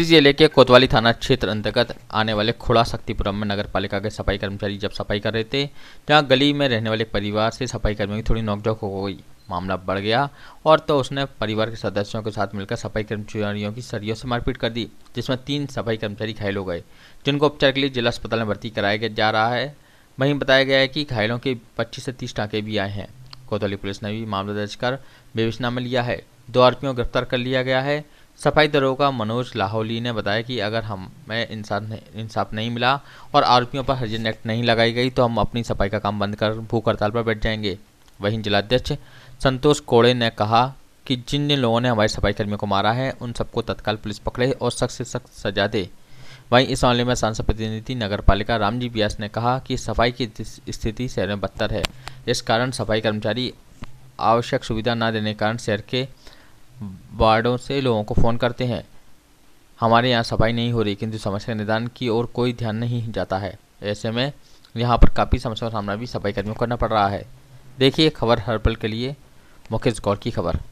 शिवपुरी जिले के कोतवाली थाना क्षेत्र अंतर्गत आने वाले खुड़ा शक्तिपुरम में नगर पालिका के सफाई कर्मचारी जब सफाई कर रहे थे जहां गली में रहने वाले परिवार से सफाई कर्मियों की थोड़ी नोकझोंक हो गई मामला बढ़ गया और तो उसने परिवार के सदस्यों के साथ मिलकर सफाई कर्मचारियों की सरियों से मारपीट कर दी जिसमें तीन सफाई कर्मचारी घायल हो गए जिनको उपचार के लिए जिला अस्पताल में भर्ती कराया जा रहा है वहीं बताया गया है कि घायलों के पच्चीस से तीस टाँके भी आए हैं कोतवाली पुलिस ने भी मामला दर्ज कर बेविचना में लिया है दो आरोपियों को गिरफ्तार कर लिया गया है सफाई दरोगा मनोज लाहौली ने बताया कि अगर हमें इंसान इंसाफ नहीं मिला और आरोपियों पर हरिजन एक्ट नहीं लगाई गई तो हम अपनी सफाई का काम बंद कर भूख हड़ताल पर बैठ जाएंगे वहीं जिलाध्यक्ष संतोष कोड़े ने कहा कि जिन जिन लोगों ने हमारे सफाई कर्मियों को मारा है उन सबको तत्काल पुलिस पकड़े और सख्त से सख्त सजा दे वहीं इस मामले में सांसद प्रतिनिधि नगर पालिका रामजी व्यास ने कहा कि सफाई की स्थिति शहर में बदतर है इस कारण सफाई कर्मचारी आवश्यक सुविधा न देने के कारण शहर के वार्डों से लोगों को फ़ोन करते हैं हमारे यहाँ सफाई नहीं हो रही किंतु समस्या निदान की ओर कोई ध्यान नहीं जाता है ऐसे में यहाँ पर काफ़ी समस्या का सामना भी सफाई कर्मियों को करना पड़ रहा है देखिए खबर हर पल के लिए मुकेश गौर की खबर